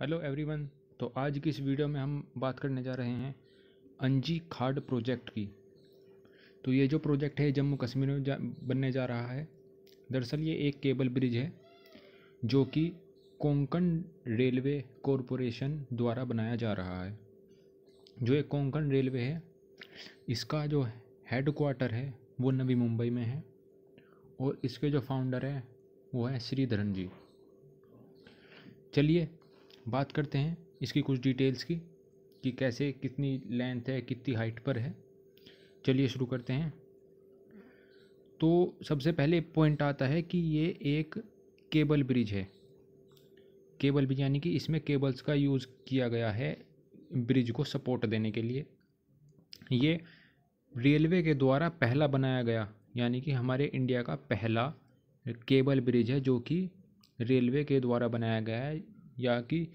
hello everyone तो आज की इस वीडियो में हम बात करने जा रहे हैं अंजी खाड प्रोजेक्ट की तो ये जो प्रोजेक्ट है जम्मू कश्मीर में जा, बनने जा रहा है दरअसल ये एक केबल ब्रिज है जो कि कोंकण रेलवे कॉरपोरेशन द्वारा बनाया जा रहा है जो एक कोंकण रेलवे है इसका जो हेड क्वार्टर है वो नवी मुंबई में है और इसके जो फाउंडर हैं वो हैं श्रीधरन जी चलिए बात करते हैं इसकी कुछ डिटेल्स की कि कैसे कितनी लेंथ है कितनी हाइट पर है चलिए शुरू करते हैं तो सबसे पहले पॉइंट आता है कि ये एक केबल ब्रिज है केबल ब्रिज यानी कि इसमें केबल्स का यूज़ किया गया है ब्रिज को सपोर्ट देने के लिए ये रेलवे के द्वारा पहला बनाया गया यानी कि हमारे इंडिया का पहला केबल ब्रिज है जो कि रेलवे के द्वारा बनाया गया है या कि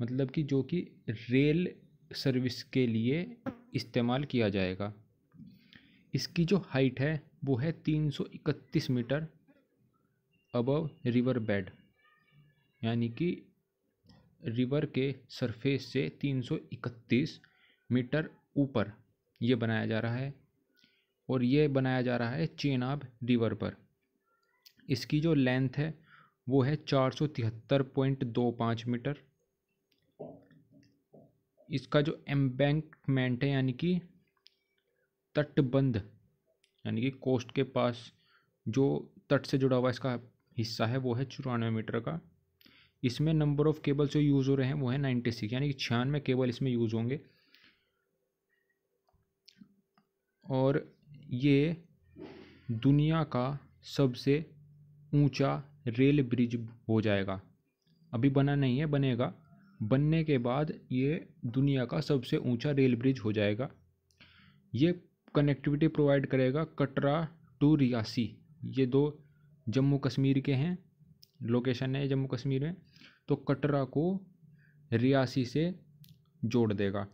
मतलब कि जो कि रेल सर्विस के लिए इस्तेमाल किया जाएगा इसकी जो हाइट है वो है 331 मीटर अबव रिवर बेड यानी कि रिवर के सरफेस से 331 मीटर ऊपर ये बनाया जा रहा है और ये बनाया जा रहा है चेनाब रिवर पर इसकी जो लेंथ है वो है चार सौ तिहत्तर पॉइंट दो पाँच मीटर इसका जो एम्बैंकमेंट है यानी कि तटबंध यानी कि कोस्ट के पास जो तट से जुड़ा हुआ इसका हिस्सा है वो है चौरानवे मीटर का इसमें नंबर ऑफ़ केबल्स जो यूज़ हो रहे हैं वो है नाइन्टी सिक्स यानी कि छियानवे केबल इसमें यूज़ होंगे और ये दुनिया का सबसे ऊंचा रेल ब्रिज हो जाएगा अभी बना नहीं है बनेगा बनने के बाद ये दुनिया का सबसे ऊंचा रेल ब्रिज हो जाएगा ये कनेक्टिविटी प्रोवाइड करेगा कटरा टू रियासी ये दो जम्मू कश्मीर के हैं लोकेशन है जम्मू कश्मीर में तो कटरा को रियासी से जोड़ देगा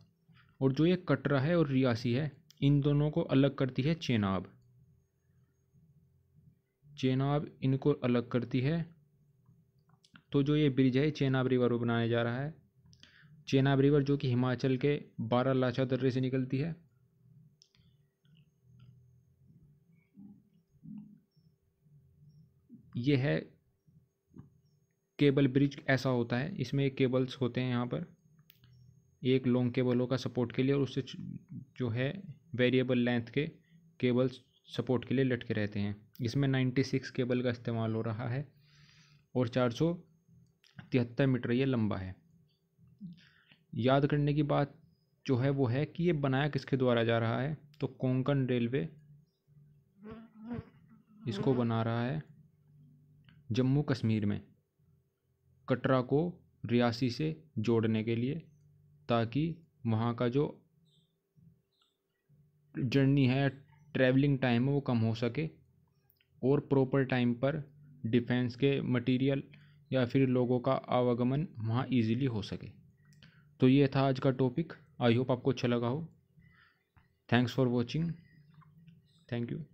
और जो ये कटरा है और रियासी है इन दोनों को अलग करती है चेनाब चेनाब इनको अलग करती है तो जो ये ब्रिज है चेनाब रिवर को बनाया जा रहा है चेनाब रिवर जो कि हिमाचल के बारह लाचा दर्रे से निकलती है यह है केबल ब्रिज ऐसा होता है इसमें केबल्स होते हैं यहाँ पर एक लॉन्ग केबलों का सपोर्ट के लिए और उससे जो है वेरिएबल लेंथ के केबल्स सपोर्ट के लिए लटके रहते हैं इसमें 96 केबल का इस्तेमाल हो रहा है और चार सौ तिहत्तर मीटर ये लंबा है याद करने की बात जो है वो है कि ये बनाया किसके द्वारा जा रहा है तो कोंकण रेलवे इसको बना रहा है जम्मू कश्मीर में कटरा को रियासी से जोड़ने के लिए ताकि वहाँ का जो जर्नी है ट्रैवलिंग टाइम है वो कम हो सके और प्रॉपर टाइम पर डिफेंस के मटेरियल या फिर लोगों का आवागमन वहाँ इजीली हो सके तो ये था आज का टॉपिक आई होप आपको अच्छा लगा हो thanks for watching thank you